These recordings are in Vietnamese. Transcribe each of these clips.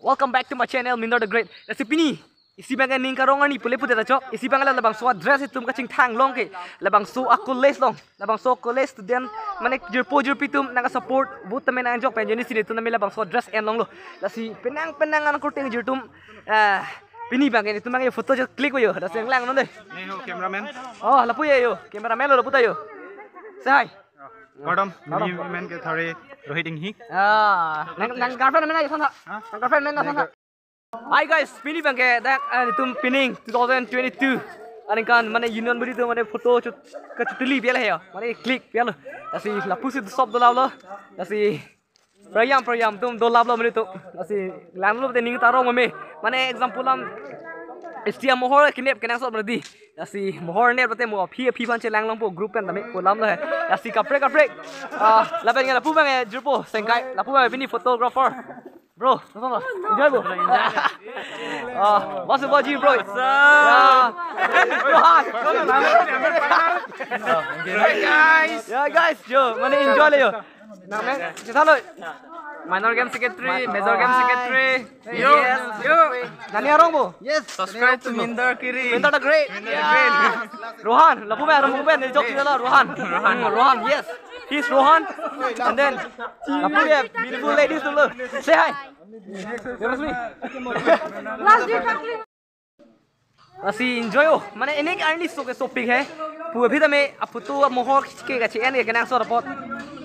Welcome back to my channel Minor the Great. see, Pini. isi bangga ning karonga nih, pule putera cok. Isi bangai labang so dress itu muka cing tang long ke. Labang so aku les long. Labang so aku les student mana po jur tum naga support but temen nang jok penjoni sini tu namanya labang so dress and long lo. Lasi penang penangan aku teng jertum. Ah Pini bangga ini tu mangai foto jok klik yo. Lasi yang lang nonde. Nih ho kameramen. Oh lapu ya yo kameramen lo lapu tayo. Say. Kodom, ni men ke thari rohiting hi. Ah, nang nang girlfriend men na yasan ha. Nang girlfriend men na yasan ha. Hi guys, Pini bang ke dak tum pinning 2022. Ani kan mane union beri tu mane foto chut ka chutli bial hai mane click bial. Asi lapu si sob do lavlo. Asi प्रयाम प्रयाम तुम दो लाभ लो मेरे तो असी लैंड लो ते निंग तारो ममे माने एग्जांपल हम एसटीएम मोहर किनेप केना सब रदी yasi mohor net bate mo phi phi phan che lang long po group kan dami ko lam le yasi kapre kapre ah la ben la pu ba nge jurpo sengai la pu ba bini photographer bro no no enjoy bro ah what's about you bro what's up dạ. yeah guys yeah guys yo mane enjoy le yo nam mẹ, chị thắt rồi minor game secretary, major game secretary. Yo, yo. Nani arong bu? Yes. Subscribe to Minder Kiri. Minder the Great. Rohan, lapu pe, lapu pe, nih jok sih lah Rohan. Rohan, hmm, Rohan, yes. He's Rohan. And then, lapu ya, beautiful ladies dulu. Say hi. Seriously. Last year, Kakli. Asi enjoy yo. Oh. Mana ini kan ini suka shopping pick he. Eh. Pu abhi tame apu tu mohok ke kacian, ene eh, kenang sor pot.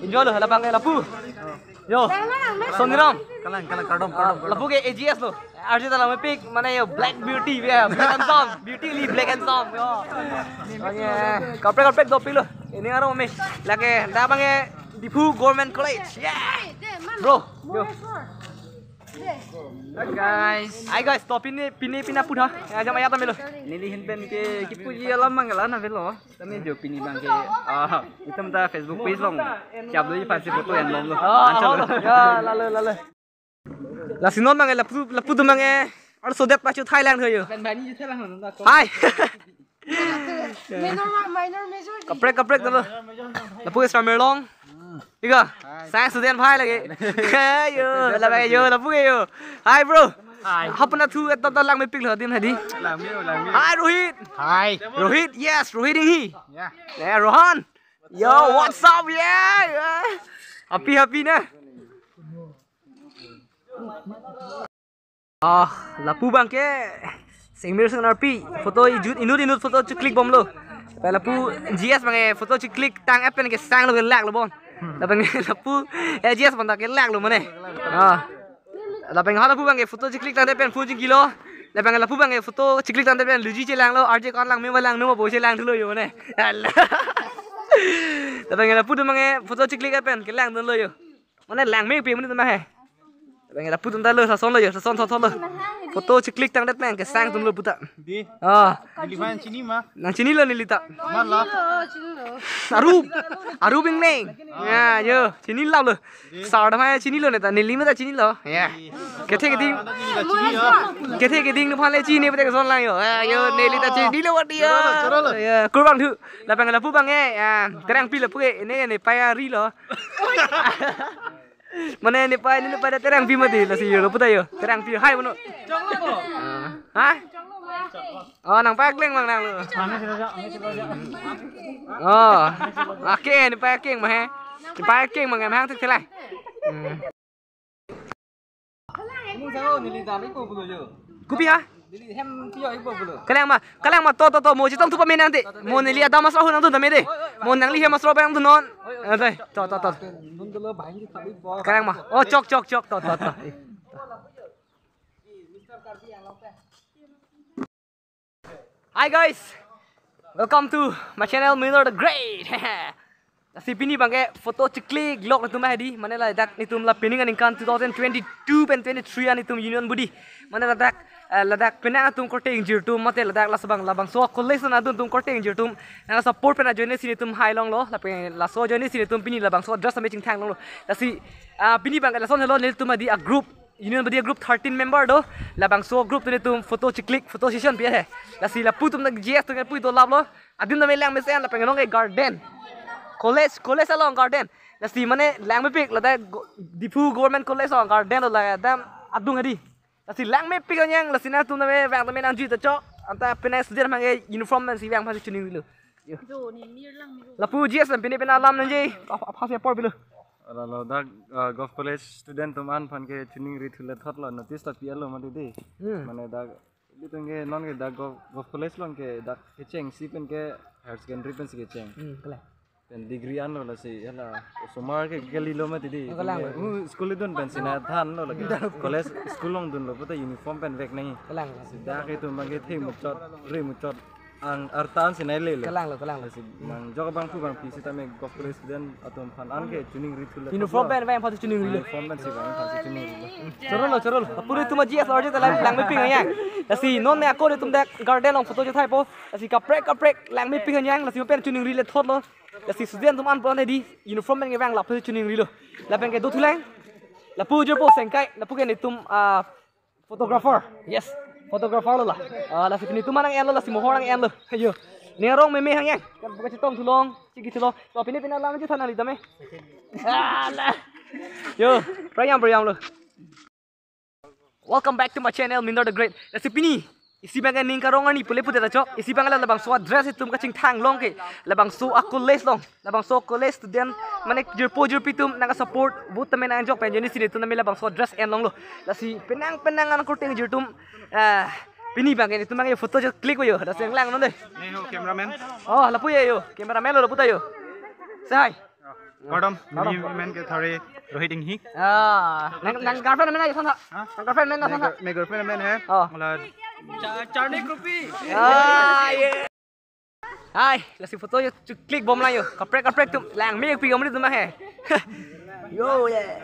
Enjoy loh, lapang ya lapu yo soniram kalang kalang kadom kadom lapu ke ags lo arti dalam apa pik mana yo black beauty ya black and tan beauty li black and tan yo oke kapre kapre dua pilu ini aro mami lagi dah bangge dipu government college yeah bro yo guys, ay guys, to ini pini pina pudha. Aja maya ta melo. Nilihin pen ke kipu ji alam ya mangala na melo. Tami jo pini bang ke ah itu ta Facebook page long. Chap do ji pasi foto en long. Ah ya lalu. la la la. La sinon mangai la pu la mangai. Ar so det pachu Thailand hoyo. Ben bani Minor minor major. Kaprek kaprek dulu. La pu is iya. sang student phai lagi hey yo là bây yo là phúc yo hi bro học bên thu tao tao lang mấy pick lửa tin hay đi làm nhiều làm nhiều hi Rohit hi Rohit yes Rohit đi yeah yeah Rohan yo what's up yeah, happy happy nè ah à, lapu bang ke sing mirror sang rp photo jut inut inut photo chu click bom lo lapu gs bang photo chu click tăng app này cái sang lo lak lo bon lapeng lapu AGS banda ke lak lu mane ha lapeng hala pu bange ờ. photo jiklik tande pen phujing kilo lapeng lapu bange photo jiklik tande pen luji che lang lo RJ kon lang me lang no bo che lang thulo yo mane lapeng lapu du mange photo jiklik pen ke lang dun lo yo mane lang me pe mane tama hai bạn là putun ta lơ sa son lơ sa son sa son lơ. Photo chỉ click tang đất mang cái sang tum lơ puta. đi. À. đi Livan chini ma. Nang chini lơ ni lita. Ma la. Aru. Aru bing neng. Ya yo chini lao lơ. Sao đó mà chini lơ này ta ni mà ta chini lơ. Ya. Cái thế cái ding. Cái thế cái ding nó phan lên chi ni bây giờ son lang yo. Ya yo ni lita chini lơ quá đi. Ya. Cố bằng thử. Là bạn là pu bằng nghe. À. Cái đang pi là pu cái này này phải ri lơ. Mana ni pa ni pa da terang pi mati la si lo puta yo. Terang pi hai mono. Jong lo bo. Ha? Oh nang pak leng mang nang lo. Oh. Ake ni pa king ma he. Ni pa king ma ngam hang thức thế này. Cú ha? Cái lăng mà, cái mà to to to, mua chỉ tông thuốc bao nhiêu nang đi, mua này lia đau mà sao hơn nang tuần tầm mấy monang lihat mas yang tuh non. Ada, tot tot tot. mah. Oh cok cok cok tot tot tot. Hi guys, welcome to my channel Miller the Great. Nasib ini bangke foto cekli glok itu mah di mana lah dak itu pini peningan ingkan 2022 dan 2023 an itu union budi mana dak Ladakh पेना तुमको टेंग जिरटुम मते लद्दाख लस बंग लबंग सो कुल्ले सना दुन तुमको टेंग जिरटुम ना सपोर्ट पेना जोने सिने तुम हाई लोंग लो लपे लसो जोने सिने तुम पिनी लबंग सो ड्रेस मेचिंग थैंग लोंग लो लसी पिनी बंग लसो हेलो नेल तुम दी अ ग्रुप यूनियन बदी ग्रुप 13 मेंबर दो लबंग सो ग्रुप तुने तुम फोटो च फोटो सेशन पे है लसी लपु तुम नक जेस तुने पुई दो तो लाब लो अदिन दमे तो लैंग में से लपे नोंगे गार्डन कॉलेज कॉलेज अलोंग गार्डन लसी मने लैंग में पे लदा दिफू गवर्नमेंट कॉलेज अलोंग garden là xin lãng mê pico nhang là xin tụi nó về vàng tụi này đang duy tập cho anh ta bên này sửa mang cái uniform này xin vàng phải chơi nữa là phụ giết là bên này bên nào làm nên gì phải phải bỏ bên là là đã ờ, golf college student tụi anh phần cái chuẩn rồi thôi là thật là notice tập alo mà đi đi ừ. mà này đã đi tung cái non cái đã golf golf college luôn cái đã cái cheng ship bên cái higher secondary bên cái cheng ừ, pen digrian lo si hala sumar ke galilo mati di school dun pen sina dhan lo lagi college school long dun lo pata uniform pen vek nahi da ke tum bang ke thei muchot re muchot an artan sinai lele kalang lo kalang lo si man joga bang pu bang pisi tame go president atom fan an ke tuning ri thule uniform ben ben phatu tuning ri le uniform ben si bang phatu tuning ri choro lo choro lo pure tuma gs lor je ta lang lang me ping yang la si non ne ko de tum da garden long photo je thai po la si ka prek ka prek lang me ping yang la si pen tuning ri le thot lo la si student tum an pon ne di uniform ben ke bang la phatu tuning ri lo la ben ke do thulang la pu je po sengkai la pu ke ne tum a ah, photographer yes photographer lo lah uh, là sipini mana yang en lo là simo yang lo ayo ni orang meme hang yang kan buka citong tulong itu lo. so pini pina lang ju thana lidah me. ala yo perayaan perayaan lo welcome back to my channel minder the great la sipini isi bangga ning karong ani pule pute tacho isi bangga labang so dress tum ka ching thang long ke labang so akul les long labang so ko les student manek jur po jur pitum naka support but tamen ang jok penjeni sini tum namela ah, bang so dress en long lo lasi penang penang an kurteng jur tum pini bangga ni tum bangga foto jo click yo lasi lang no dei yo cameraman oh lapu ye yo cameraman lo lapu ta yo sai oh, Kodam, man ke thare Rohit Singh ही हां नंग गर्लफ्रेंड में ना ये सुन हां गर्लफ्रेंड में ना सुन मेरी गर्लफ्रेंड में है मतलब Charlie Kopi. Ah, yeah. Hai, là sự photo yo click bom lại yo. Kaprek kaprek tu lang mi pi gom ni tu mah he. Yo yeah.